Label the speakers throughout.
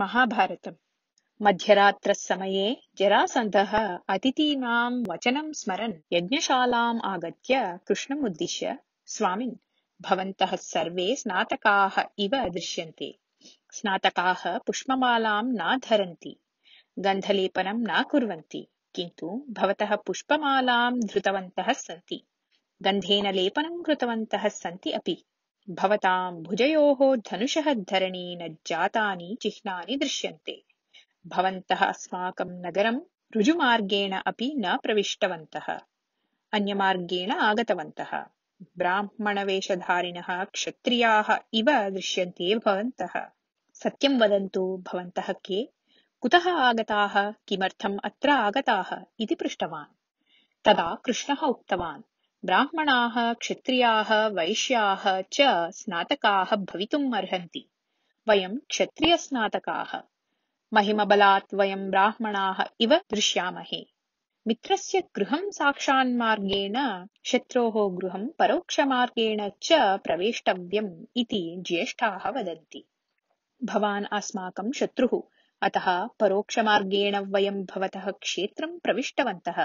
Speaker 1: महाभारतम् मध्यरात्रसमये जरासन्धः अतिथीनां वचनं स्मरन् यज्ञशालाम् आगत्य कृष्णमुद्दिश्य स्वामिन् भवन्तः सर्वे स्नातकाः इव दृश्यन्ते स्नातकाः पुष्पमालां न धरन्ति गन्धलेपनं न कुर्वन्ति किन्तु भवतः पुष्पमालां धृतवन्तः सन्ति गन्धेन लेपनं कृतवन्तः सन्ति अपि भवतां भुजयोः धनुषः धरणी न जातानि चिह्नानि दृश्यन्ते भवन्तः अस्माकं नगरं ऋजुमार्गेण अपि न प्रविष्टवन्तः अन्यमार्गेण आगतवन्तः ब्राह्मणवेशधारिणः क्षत्रियाः इव दृश्यन्ते भवन्तः सत्यं वदन्तु भवन्तः के कुतः आगताः किमर्थम् अत्र आगताः इति पृष्टवान् तदा कृष्णः उक्तवान् ब्राह्मणाः क्षत्रियाः वैश्याः च स्नातकाः भवितुम् अर्हन्ति वयम् क्षत्रियस्नातकाः महिमबलात् वयम् ब्राह्मणाः इव दृश्यामहे मित्रस्य गृहम् साक्षान्मार्गेण शत्रोः गृहम् परोक्षमार्गेण च प्रवेष्टव्यम् इति ज्येष्ठाः वदन्ति भवान् अस्माकम् शत्रुः अतः परोक्षमार्गेण वयम् भवतः क्षेत्रम् प्रविष्टवन्तः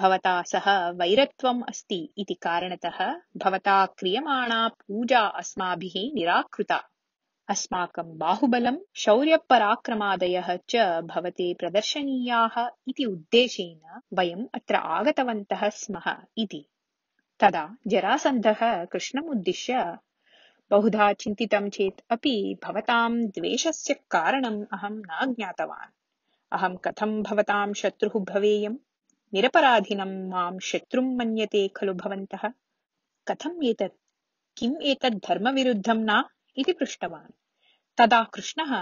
Speaker 1: भवता सह वैरत्वम् अस्ति इति कारणतः भवता क्रियमाणा पूजा अस्माभिः निराकृता अस्माकं बाहुबलं शौर्यपराक्रमादयः च भवते प्रदर्शनीयाः इति उद्देशेन वयम् अत्र आगतवन्तः स्मः इति तदा जरासन्धः कृष्णमुद्दिश्य बहुधा चिन्तितं चेत् अपि भवतां द्वेषस्य कारणम् अहं न ज्ञातवान् अहं कथं भवतां शत्रुः भवेयम् निरपराधिनम् माम् शत्रुम् मन्यते खलु भवन्तः कथम् एतत् किम् एतत् धर्मविरुद्धम् न इति पृष्टवान् तदा कृष्णः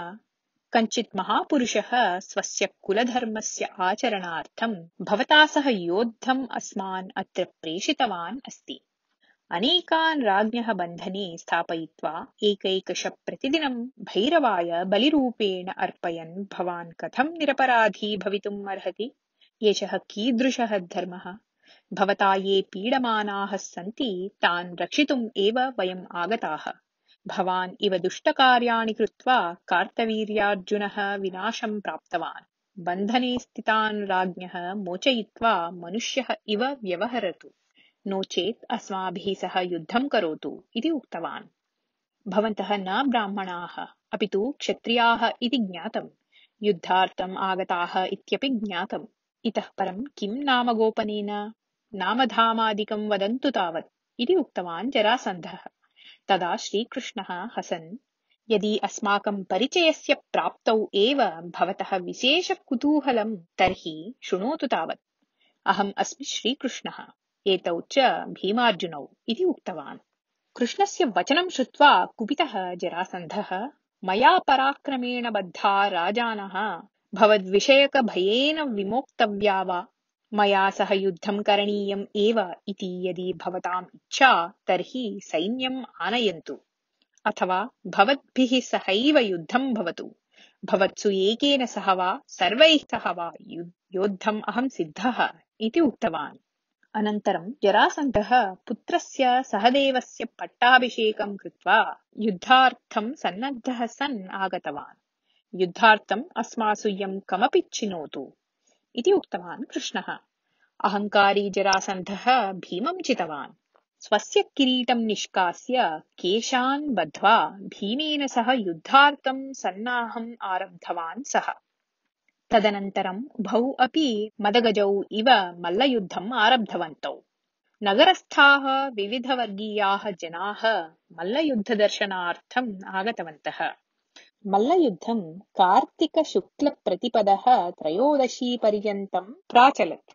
Speaker 1: कञ्चित् महापुरुषः स्वस्य कुलधर्मस्य आचरणार्थम् भवता सह योद्धम् अस्मान् अत्र प्रेषितवान् अस्ति अनेकान् राज्ञः बन्धने स्थापयित्वा एकैकश प्रतिदिनम् भैरवाय बलिरूपेण अर्पयन् भवान् कथम् निरपराधी भवितुम् अर्हति एषः कीदृश धर्म भवता ये पीडमानाः सी तक्षि रक्षितुम् आगता भवान इव दुष्ट कृत्वा कार्तवीर्यार्जुनः विनाशं प्राप्तवान् बंधने स्थिता राज्ञः मनुष्य इव व्यवहर नोचे अस्मा सह युद्ध कौत इति न ब्राह्मणाः अभी तो क्षत्रिया ज्ञात युद्धा आगता ज्ञात किं नाम गोपनेन नामधामादिकं वदन्तु तावत् इति उक्तवान् जरासन्धः तदा श्रीकृष्णः हसन् यदि अस्माकं परिचयस्य प्राप्तौ एव भवतः विशेषकुतूहलं तर्हि शृणोतु तावत् अहम् अस्मि श्रीकृष्णः एतौ च भीमार्जुनौ इति उक्तवान् कृष्णस्य वचनं श्रुत्वा कुपितः जरासन्धः मया पराक्रमेण बद्धा राजानः भवद्विषयकभयेन विमोक्तव्या वा मया सह युद्धं करणीयम् एव इति यदि भवताम् इच्छा तर्हि सैन्यम् आनयन्तु अथवा भवद्भिः सहैव युद्धं भवतु भवत्सु एकेन सह वा सर्वैः सह वा योद्धम् अहं सिद्धः इति उक्तवान् अनन्तरं जरासन्धः पुत्रस्य सहदेवस्य पट्टाभिषेकं कृत्वा युद्धार्थं सन्नद्धः सन् आगतवान् युद्धार्थम् अस्मासूयम् कमपि चिनोतु इति उक्तवान् कृष्णः जरासन्धः भीमम् चितवान् स्वस्य किरीटम् निष्कास्य केशान् बद्ध्वा भीमेन सह युद्धार्थम् सन्नाहम् आरब्धवान् सः तदनन्तरम् भौ अपि मदगजौ इव मल्लयुद्धम् आरब्धवन्तौ नगरस्थाः विविधवर्गीयाः जनाः मल्लयुद्धदर्शनार्थम् आगतवन्तः मल्लयुद्धं कार्तिकशुक्लप्रतिपदः त्रयोदशीपर्यन्तं प्राचलत्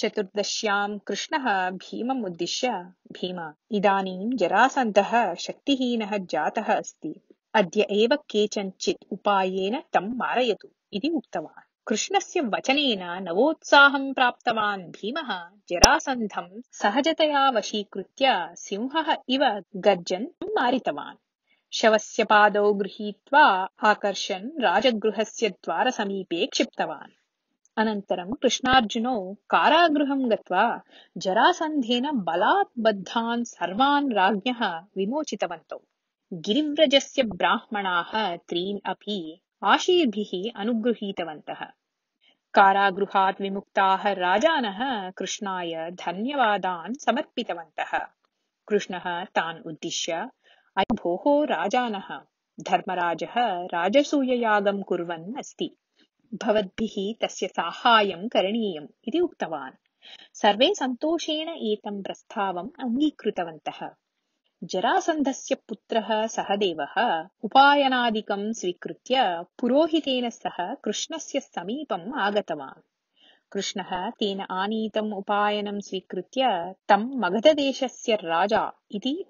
Speaker 1: चतुर्दश्याम् कृष्णः भीमम् उद्दिश्य भीम इदानीम् जरासन्धः शक्तिहीनः जातः अस्ति अद्य एव केनञ्चित् उपायेन तम् मारयतु इति उक्तवान् कृष्णस्य वचनेन नवोत्साहम् प्राप्तवान् भीमः जरासन्धम् सहजतया वशीकृत्य सिंहः इव गर्जन् मारितवान् शवस्य पादौ गृहीत्वा आकर्षन् राजगृहस्य द्वारसमीपे क्षिप्तवान् अनन्तरं कृष्णार्जुनौ कारागृहं गत्वा जरासन्धेन बलात् बद्धान् सर्वान् राज्ञः विमोचितवन्तौ गिरिव्रजस्य ब्राह्मणाः त्रीन् अपि आशीर्भिः अनुगृहीतवन्तः कारागृहात् विमुक्ताः राजानः कृष्णाय धन्यवादान् समर्पितवन्तः कृष्णः तान् उद्दिश्य अयं भोः राजानः धर्मराजः राजसूययागं कुर्वन् अस्ति भवद्भिः तस्य साहाय्यं करणीयम् इति उक्तवान् सर्वे सन्तोषेण एतं प्रस्तावम् अङ्गीकृतवन्तः जरासन्धस्य पुत्रः सहदेवः उपायनादिकं स्वीकृत्य पुरोहितेन सह कृष्णस्य समीपम् आगतवान् कृष्णः तेन आनीतम् उपायनं स्वीकृत्य तं मगधदेशस्य राजा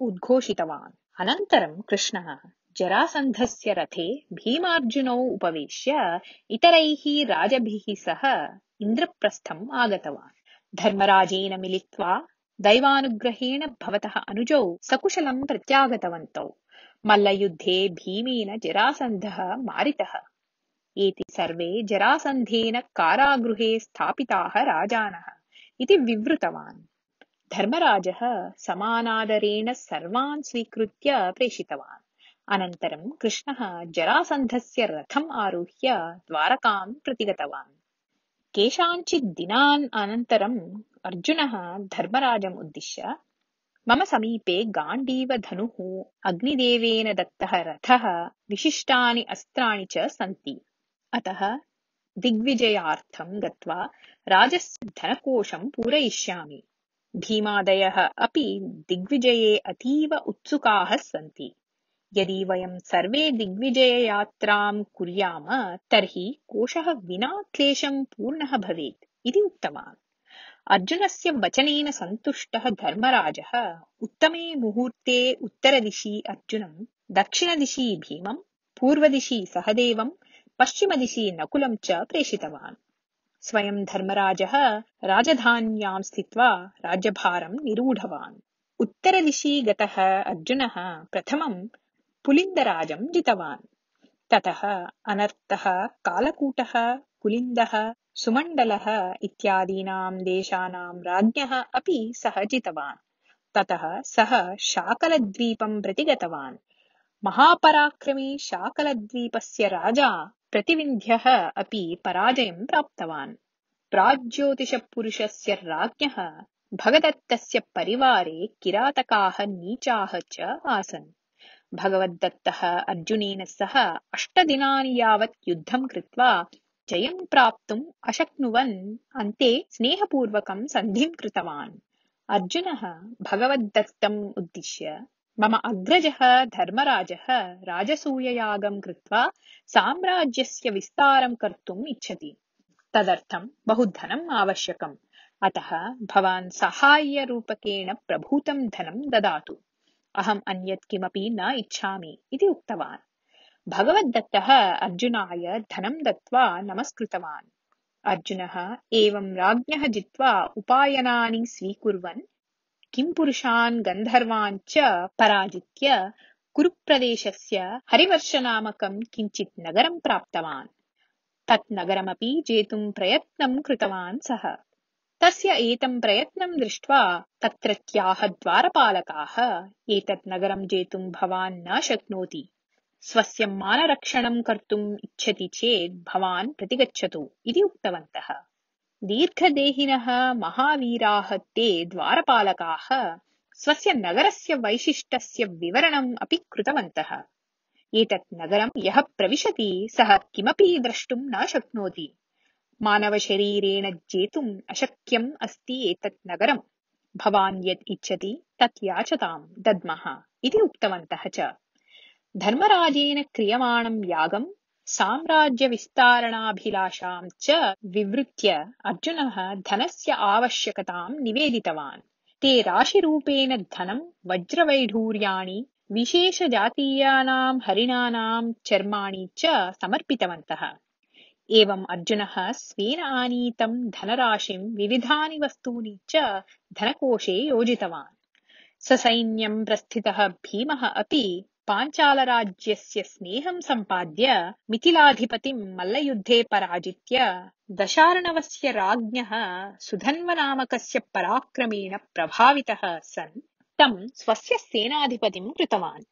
Speaker 1: उद्घोषितवान् अनन्तरं कृष्णः जरासन्धस्य रथे भीमार्जुनौ उपवेश्य इतरैः राजभिः सह इन्द्रप्रस्थम् आगतवान् धर्मराजेन मिलित्वा दैवानुग्रहेण भवतः अनुजौ सकुशलं प्रत्यागतवन्तौ मल्लयुद्धे भीमेन जरासन्धः मारितः एति सर्वे जरासन्धेन कारागृहे स्थापिताः राजानः इति विवृतवान् धर्मराजः समानादरेण सर्वान् स्वीकृत्य प्रेषितवान् अनन्तरम् कृष्णः जरासन्धस्य रथम् आरुह्य द्वारकाम् प्रतिगतवान् दिनान् अनन्तरम् अर्जुनः धर्मराजम् उद्दिश्य मम समीपे गाण्डीवधनुः अग्निदेवेन दत्तः रथः विशिष्टानि अस्त्राणि च सन्ति अतः दिग्विजयार्थं गत्वा राजस्य धनकोशं पूरयिष्यामि भीमादयः अपि दिग्विजये अतीव उत्सुकाः सन्ति यदि वयं सर्वे दिग्विजययात्रां कुर्याम तर्हि कोशः विना क्लेशं पूर्णः भवेत् इति उक्तवान् अर्जुनस्य वचनेन सन्तुष्टः धर्मराजः उत्तमे मुहूर्ते उत्तरदिशि अर्जुनं दक्षिणदिशि भीमं पूर्वदिशि सहदेवं पश्चिमदिशि नकुलं च प्रेषितवान् स्वयं धर्मराजः राजधान्यां स्थित्वा राज्यभारं निरूढवान् उत्तरदिशि गतः अर्जुनः प्रथमं पुलिन्दराजं जितवान् ततः अनर्तः कालकूटः कुलिन्दः सुमण्डलः इत्यादीनां देशानां राज्ञः अपि सः जितवान् ततः सः शाकलद्वीपं प्रति गतवान् महापराक्रमी शाकलद्वीपस्य राजा प्रतिविन्ध्यः अपि पराजयम् प्राप्तवान् प्राज्योतिषपुरुषस्य राज्ञः भगदत्तस्य परिवारे किरातकाः नीचाः च आसन् भगवद्दत्तः अर्जुनेन सह अष्टदिनानि यावत् युद्धम् कृत्वा जयम् प्राप्तुम् अशक्नुवन् अन्ते स्नेहपूर्वकम् सन्धिम् कृतवान् अर्जुनः भगवद्दत्तम् उद्दिश्य मम अग्रज धर्मराज राजसूययागं कृत्वा साम्राज्यस्य विस्तारं कर्तुम् इच्छति तदर्थं बहु धनम् आवश्यकम् अतः भवान् साहाय्यरूपकेण प्रभूतं धनं ददातु अहम् अन्यत् किमपि न इच्छामि इति उक्तवान् भगवद्दत्तः अर्जुनाय धनं दत्त्वा नमस्कृतवान् अर्जुनः एवं राज्ञः जित्वा उपायनानि स्वीकुर्वन् किम्पुरुषान् गन्धर्वान् च पराजित्य कुरुप्रदेशस्य हरिवर्षनामकम् किञ्चित् नगरम् प्राप्तवान् तत् नगरमपि जेतुम् प्रयत्नम् कृतवान् सः तस्य एतम् प्रयत्नम् दृष्ट्वा तत्रत्याः द्वारपालकाः एतत् नगरम् जेतुम् भवान् न शक्नोति स्वस्य मानरक्षणम् कर्तुम् इच्छति चेत् भवान् प्रतिगच्छतु इति उक्तवन्तः दीर्घदेहिनः महावीराः ते द्वारपालकाः स्वस्य नगरस्य वैशिष्ट्यस्य विवरणम् अपि कृतवन्तः एतत् नगरं यः प्रविशति सः किमपि द्रष्टुं न शक्नोति मानवशरीरेण जेतुम् अशक्यम् अस्ति एतत् नगरम् भवान् यत् इच्छति तत् याचताम् दद्मः इति उक्तवन्तः च धर्मराजेन क्रियमाणं यागम् साम्राज्यविस्तारणाभिलाषां च विवृत्य अर्जुनः धनस्य आवश्यकताम् निवेदितवान् ते राशिरूपेण धनम् वज्रवैढूर्याणि विशेषजातीयानाम् चर्माणि च समर्पितवन्तः एवम् अर्जुनः स्वेन आनीतम् धनराशिम् विविधानि वस्तूनि च धनकोशे योजितवान् ससैन्यम् प्रस्थितः भीमः अपि पाञ्चालराज्यस्य स्नेहं सम्पाद्य मिथिलाधिपतिं मल्लयुद्धे पराजित्य दशार्णवस्य राज्ञः सुधन्वनामकस्य पराक्रमेण प्रभावितः सन् तं स्वस्य सेनाधिपतिं कृतवान्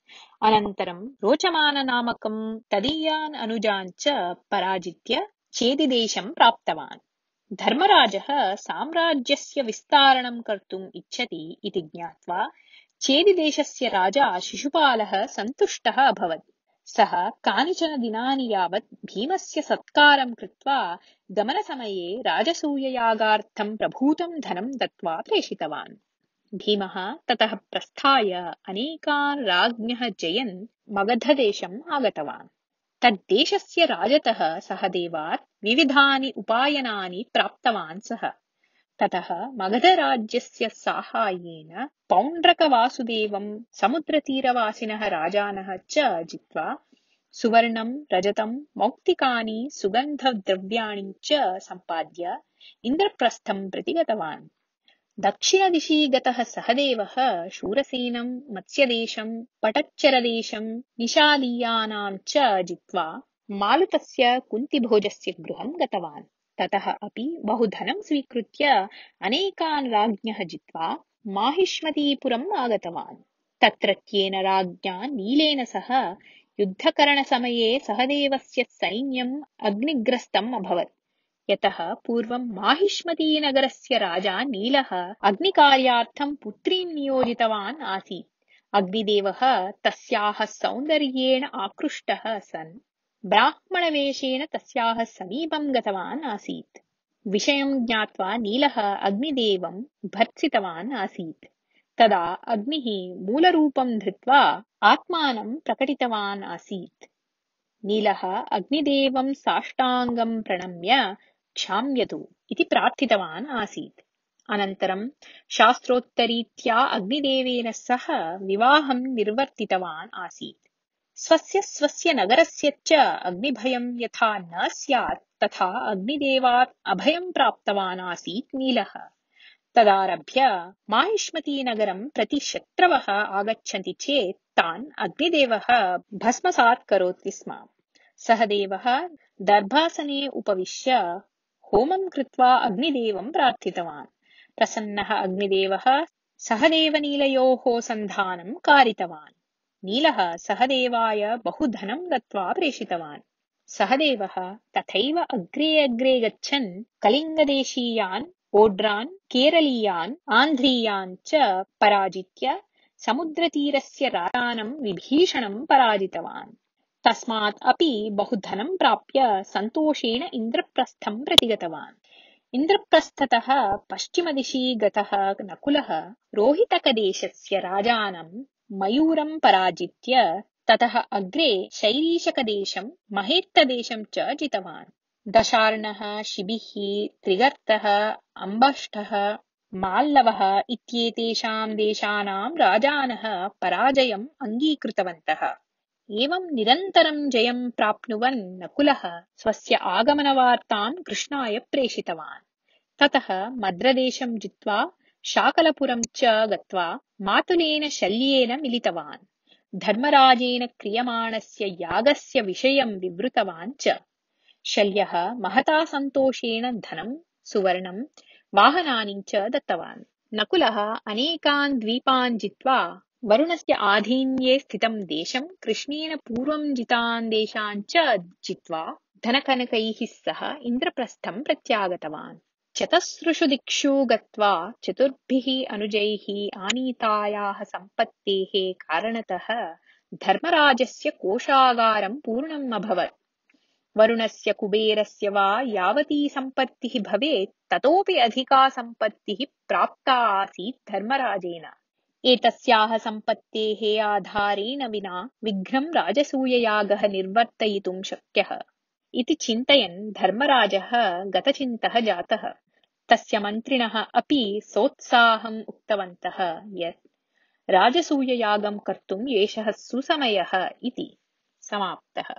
Speaker 1: अनन्तरं रोचमाननामकं तदीयान् अनुजान् च पराजित्य चेदिदेशं प्राप्तवान् धर्मराजः साम्राज्यस्य विस्तारणं कर्तुम् इच्छति इति ज्ञात्वा चेदिदेशस्य राजा शिशुपालः सन्तुष्टः अभवत् सः कानिचन दिनानि यावत् भीमस्य सत्कारं कृत्वा गमनसमये राजसूययागार्थं प्रभूतं धनं दत्त्वा प्रेषितवान् भीमः ततः प्रस्थाय अनेकान् राज्ञः जयन् मगधदेशम् आगतवान् तद्देशस्य राजतः सहदेवात् विविधानि उपायनानि प्राप्तवान् सः ततः मगधराज्यस्य साहाय्येन पौण्ड्रकवासुदेवम् समुद्रतीरवासिनः राजानः च जित्वा सुवर्णम् रजतम् मौक्तिकानि सुगन्धद्रव्याणि च सम्पाद्य इन्द्रप्रस्थम् प्रति गतवान् दक्षिणदिशि गतः सहदेवः शूरसेनम् मत्स्यदेशम् पटच्चरदेशम् निशादीयानाम् च जित्वा मालुतस्य कुन्तिभोजस्य गृहम् गतवान् ततः अपि बहुधनं स्वीकृत्य अनेकान् राज्ञः जित्वा माहिष्मतीपुरम् आगतवान् तत्रत्येन राज्ञा नीलेन सह युद्धकरणसमये सहदेवस्य सैन्यम् अग्निग्रस्तम् अभवत् यतः पूर्वं माहिष्मतीनगरस्य राजा नीलः अग्निकार्यार्थं पुत्रीं नियोजितवान् आसीत् अग्निदेवः तस्याः सौन्दर्येण आकृष्टः सन् ब्राह्मणवेषेण तस्याः समीपम् गतवान् आसीत् विषयं ज्ञात्वा नीलः अग्निदेवं भर्त्सितवान् आसीत् तदा अग्निः मूलरूपं धृत्वा आत्मानं प्रकटितवान् आसीत् नीलः अग्निदेवं साष्टाङ्गं प्रणम्य क्षाम्यतु इति प्रार्थितवान् आसीत् अनन्तरं शास्त्रोत्तरीत्या अग्निदेवेन सह विवाहं निर्वर्तितवान् आसीत् स्वस्य स्वस्य नगरस्य च अग्निभयं यथा न स्यात् तथा अग्निदेवात् अभयं प्राप्तवान् आसीत् नीलः तदारभ्य माहिष्मतीनगरं प्रति शत्रवः आगच्छन्ति चेत् तान् अग्निदेवः भस्मसात् करोति स्म सः देवः दर्भासने उपविश्य होमं कृत्वा अग्निदेवं प्रार्थितवान् प्रसन्नः अग्निदेवः सहदेवनीलयोः सन्धानं कारितवान् नीलः सहदेवाय बहु धनं दत्त्वा प्रेषितवान् सहदेवः तथैव अग्रे अग्रे गच्छन् कलिङ्गदेशीयान् ओड्रान् केरलीयान् आन्ध्रीयान् च पराजित्य समुद्रतीरस्य रातानं विभीषणं पराजितवान् तस्मात् अपि धनं प्राप्य सन्तोषेण इन्द्रप्रस्थं प्रतिगतवान् इन्द्रप्रस्थतः पश्चिमदिशि गतः नकुलः रोहितकदेशस्य राजानं मयूरम् पराजित्य ततः अग्रे शैलीषकदेशम् महेत्तदेशम् च जितवान् दशार्णः शिबिः त्रिगर्तः अम्बष्टः माल्लवः इत्येतेषाम् देशानाम् राजानः पराजयम् अङ्गीकृतवन्तः एवम् निरन्तरम् जयम् प्राप्नुवन् नकुलः स्वस्य आगमनवार्ताम् कृष्णाय प्रेषितवान् ततः मद्रदेशम् जित्वा शाकलपुरम् च गत्वा मातुलेन शल्येन मिलितवान् धर्मराजेन क्रियमाणस्य यागस्य विषयं विवृतवान् च शल्यः महता सन्तोषेण धनं सुवर्णं वाहनानि च दत्तवान् नकुलः अनेकान् द्वीपान् जित्वा वरुणस्य आधीन्ये स्थितं देशं कृष्णेन पूर्वं जितान् देशान् च जित्वा धनकनकैः सह इन्द्रप्रस्थं प्रत्यागतवान् चतसृषु दिक्षु गत्वा चतुर्भिः अनुजैः आनीतायाः सम्पत्तेः कारणतः धर्मराजस्य कोषागारं पूर्णम् अभवत् वरुणस्य कुबेरस्य वा यावती सम्पत्तिः भवेत् ततोपि अधिका सम्पत्तिः प्राप्ता आसीत् धर्मराजेन एतस्याः सम्पत्तेः आधारेण विना विघ्नं राजसूययागः निर्वर्तयितुं शक्यः इति चिन्तयन् धर्मराजः गतचिन्तः जातः तस्य मन्त्रिणः अपि सोत्साहम् उक्तवन्तः यत् राजसूययागं कर्तुम् एषः सुसमयः इति समाप्तः